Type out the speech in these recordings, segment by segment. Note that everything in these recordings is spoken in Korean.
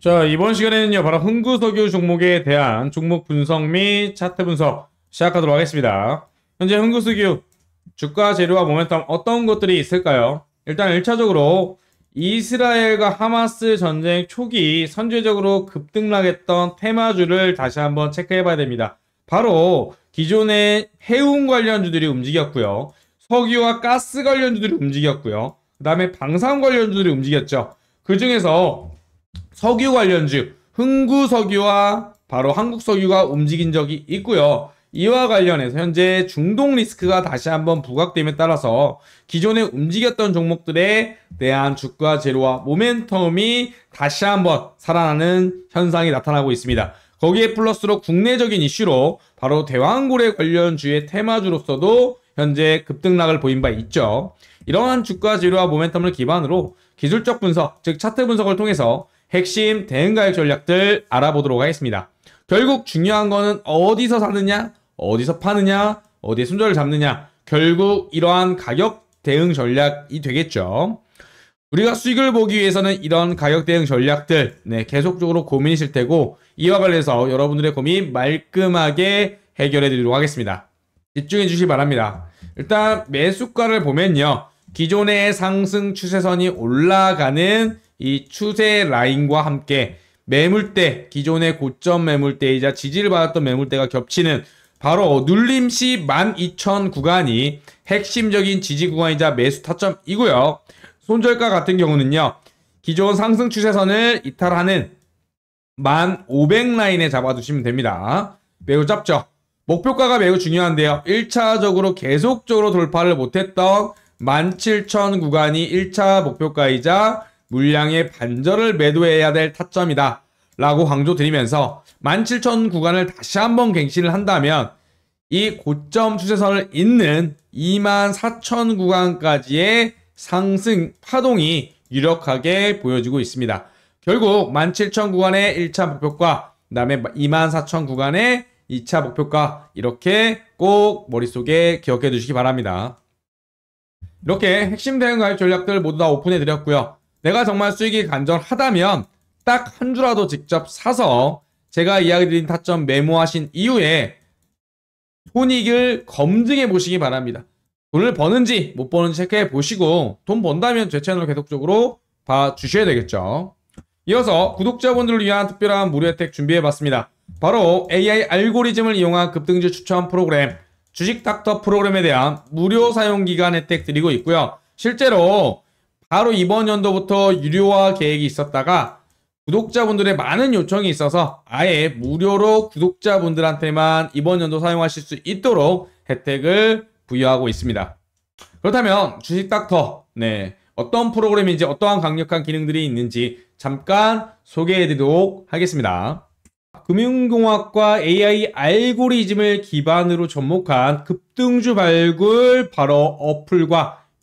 자 이번 시간에는요 바로 흥구석유 종목에 대한 종목 분석 및 차트 분석 시작하도록 하겠습니다. 현재 흥구석유 주가 재료와 모멘텀 어떤 것들이 있을까요? 일단 1차적으로 이스라엘과 하마스 전쟁 초기 선제적으로 급등락했던 테마주를 다시 한번 체크해 봐야 됩니다. 바로 기존의 해운 관련주들이 움직였고요. 석유와 가스 관련주들이 움직였고요. 그 다음에 방산 관련주들이 움직였죠. 그 중에서 석유 관련주 흥구 석유와 바로 한국 석유가 움직인 적이 있고요. 이와 관련해서 현재 중동 리스크가 다시 한번 부각됨에 따라서 기존에 움직였던 종목들에 대한 주가 제로와 모멘텀이 다시 한번 살아나는 현상이 나타나고 있습니다. 거기에 플러스로 국내적인 이슈로 바로 대왕고래 관련주의 테마주로서도 현재 급등락을 보인 바 있죠. 이러한 주가 제로와 모멘텀을 기반으로 기술적 분석, 즉 차트 분석을 통해서 핵심 대응가액 전략들 알아보도록 하겠습니다. 결국 중요한 거는 어디서 사느냐, 어디서 파느냐, 어디에 순절를 잡느냐. 결국 이러한 가격 대응 전략이 되겠죠. 우리가 수익을 보기 위해서는 이런 가격 대응 전략들 네, 계속적으로 고민이실 테고 이와 관련해서 여러분들의 고민 말끔하게 해결해 드리도록 하겠습니다. 집중해 주시기 바랍니다. 일단 매수가를 보면요. 기존의 상승 추세선이 올라가는 이 추세 라인과 함께 매물대, 기존의 고점 매물대이자 지지를 받았던 매물대가 겹치는 바로 눌림시 12,000 구간이 핵심적인 지지 구간이자 매수 타점이고요. 손절가 같은 경우는요. 기존 상승 추세선을 이탈하는 1,500 라인에 잡아두시면 됩니다. 매우 짧죠? 목표가가 매우 중요한데요. 1차적으로 계속적으로 돌파를 못했던 17,000 구간이 1차 목표가이자 물량의 반절을 매도해야 될 타점이다 라고 강조드리면서 17,000 구간을 다시 한번 갱신을 한다면 이 고점 추세선을 잇는 24,000 구간까지의 상승 파동이 유력하게 보여지고 있습니다. 결국 17,000 구간의 1차 목표가 그다음에 24,000 구간의 2차 목표가 이렇게 꼭 머릿속에 기억해 두시기 바랍니다. 이렇게 핵심 대응 가입 전략들 모두 다 오픈해 드렸고요. 내가 정말 수익이 간절하다면 딱 한 주라도 직접 사서 제가 이야기드린 타점 메모하신 이후에 손익을 검증해 보시기 바랍니다. 돈을 버는지 못 버는지 체크해 보시고 돈 번다면 제 채널 계속적으로 봐주셔야 되겠죠. 이어서 구독자분들을 위한 특별한 무료 혜택 준비해 봤습니다. 바로 AI 알고리즘을 이용한 급등주 추천 프로그램 주식 닥터 프로그램에 대한 무료 사용 기간 혜택 드리고 있고요. 실제로 바로 이번 연도부터 유료화 계획이 있었다가 구독자분들의 많은 요청이 있어서 아예 무료로 구독자분들한테만 이번 연도 사용하실 수 있도록 혜택을 부여하고 있습니다. 그렇다면 주식닥터 네 어떤 프로그램인지 어떠한 강력한 기능들이 있는지 잠깐 소개해드리도록 하겠습니다. 금융공학과 AI 알고리즘을 기반으로 접목한 급등주 발굴 바로 어플과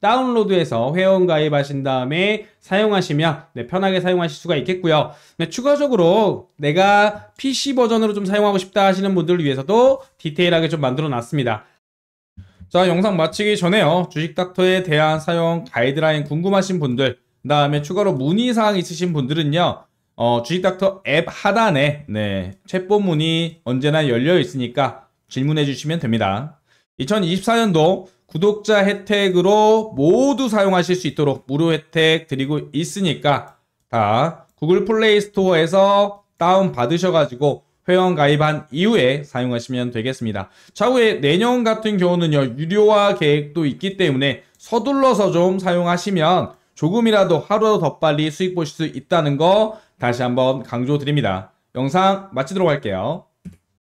다운로드해서 회원 가입하신 다음에 사용하시면 네, 편하게 사용하실 수가 있겠고요. 네, 추가적으로 내가 PC 버전으로 좀 사용하고 싶다 하시는 분들을 위해서도 디테일하게 좀 만들어 놨습니다. 자 영상 마치기 전에요. 주식닥터에 대한 사용 가이드라인 궁금하신 분들 그 다음에 추가로 문의사항 있으신 분들은요. 어, 주식닥터 앱 하단에 네, 챗봇 문의 언제나 열려 있으니까 질문해 주시면 됩니다. 2024년도 구독자 혜택으로 모두 사용하실 수 있도록 무료 혜택 드리고 있으니까 다 구글 플레이 스토어에서 다운 받으셔가지고 회원 가입한 이후에 사용하시면 되겠습니다. 차후에 내년 같은 경우는요 유료화 계획도 있기 때문에 서둘러서 좀 사용하시면 조금이라도 하루 더 빨리 수익 보실 수 있다는 거 다시 한번 강조드립니다. 영상 마치도록 할게요.